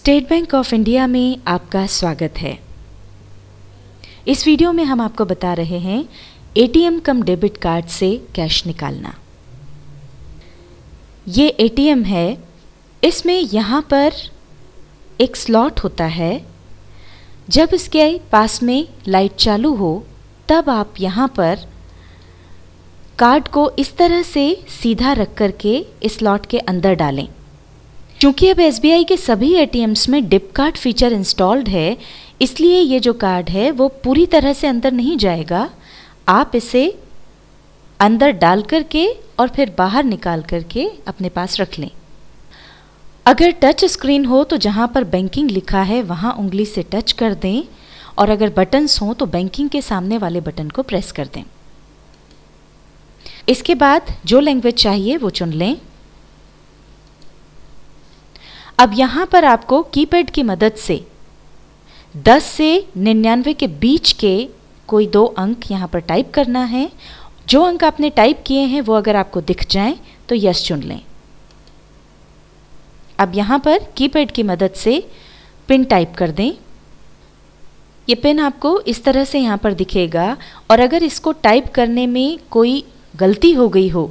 state bank of India में आपका स्वागत है इस वीडियो में हम आपको बता रहे हैं एटीएम कम डेबिट कार्ड से कैश निकालना ये एटीएम है इसमें यहाँ पर एक स्लॉट होता है जब इसके पास में लाइट चालू हो तब आप यहाँ पर कार्ड को इस तरह से सीधा रख कर के इस स्लॉट के अंदर डालें क्योंकि अब एस के सभी ए में डिप कार्ड फीचर इंस्टॉल्ड है इसलिए ये जो कार्ड है वो पूरी तरह से अंदर नहीं जाएगा आप इसे अंदर डाल करके और फिर बाहर निकाल करके अपने पास रख लें अगर टच स्क्रीन हो तो जहाँ पर बैंकिंग लिखा है वहाँ उंगली से टच कर दें और अगर बटन्स हों तो बैंकिंग के सामने वाले बटन को प्रेस कर दें इसके बाद जो लैंग्वेज चाहिए वो चुन लें अब यहाँ पर आपको कीपैड की मदद से 10 से 99 के बीच के कोई दो अंक यहाँ पर टाइप करना है जो अंक आपने टाइप किए हैं वो अगर आपको दिख जाएं तो यस चुन लें अब यहाँ पर कीपैड की मदद से पिन टाइप कर दें ये पिन आपको इस तरह से यहाँ पर दिखेगा और अगर इसको टाइप करने में कोई गलती हो गई हो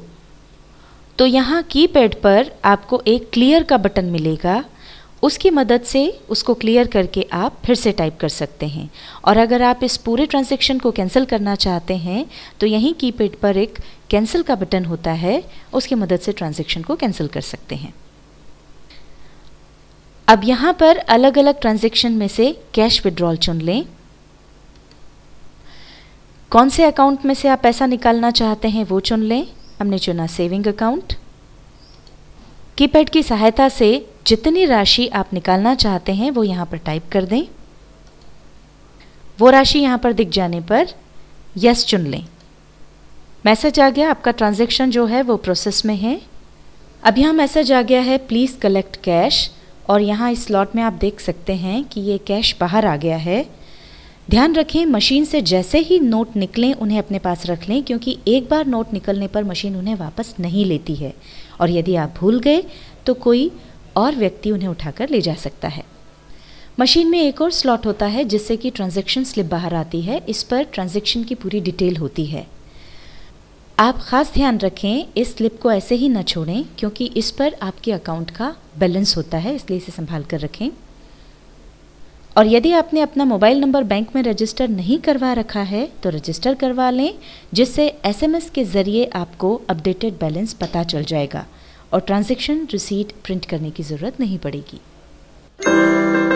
तो यहाँ कीपैड पर आपको एक क्लियर का बटन मिलेगा उसकी मदद से उसको क्लियर करके आप फिर से टाइप कर सकते हैं और अगर आप इस पूरे ट्रांजेक्शन को कैंसिल करना चाहते हैं तो यहीं कीपैड पर एक कैंसिल का बटन होता है उसकी मदद से ट्रांजेक्शन को कैंसिल कर सकते हैं अब यहाँ पर अलग अलग ट्रांजेक्शन में से कैश विड्रॉल चुन लें कौन से अकाउंट में से आप पैसा निकालना चाहते हैं वो चुन लें हमने चुना सेविंग अकाउंट कीपैड की सहायता से जितनी राशि आप निकालना चाहते हैं वो यहाँ पर टाइप कर दें वो राशि यहाँ पर दिख जाने पर यस चुन लें मैसेज आ गया आपका ट्रांजैक्शन जो है वो प्रोसेस में है अब यहाँ मैसेज आ गया है प्लीज़ कलेक्ट कैश और यहाँ इस स्लॉट में आप देख सकते हैं कि ये कैश बाहर आ गया है ध्यान रखें मशीन से जैसे ही नोट निकलें उन्हें अपने पास रख लें क्योंकि एक बार नोट निकलने पर मशीन उन्हें वापस नहीं लेती है और यदि आप भूल गए तो कोई और व्यक्ति उन्हें उठाकर ले जा सकता है मशीन में एक और स्लॉट होता है जिससे कि ट्रांजेक्शन स्लिप बाहर आती है इस पर ट्रांजेक्शन की पूरी डिटेल होती है आप ख़ास ध्यान रखें इस स्लिप को ऐसे ही न छोड़ें क्योंकि इस पर आपके अकाउंट का बैलेंस होता है इसलिए इसे संभाल कर रखें और यदि आपने अपना मोबाइल नंबर बैंक में रजिस्टर नहीं करवा रखा है तो रजिस्टर करवा लें जिससे एसएमएस के ज़रिए आपको अपडेटेड बैलेंस पता चल जाएगा और ट्रांजेक्शन रिसीट प्रिंट करने की ज़रूरत नहीं पड़ेगी